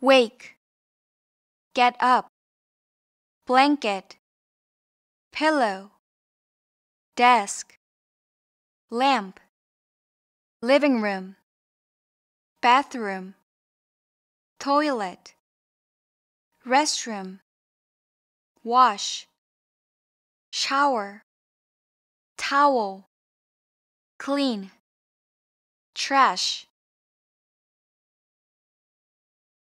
wake, get up, blanket, pillow, desk, lamp, living room, bathroom, toilet, restroom, wash, shower, towel, clean, trash.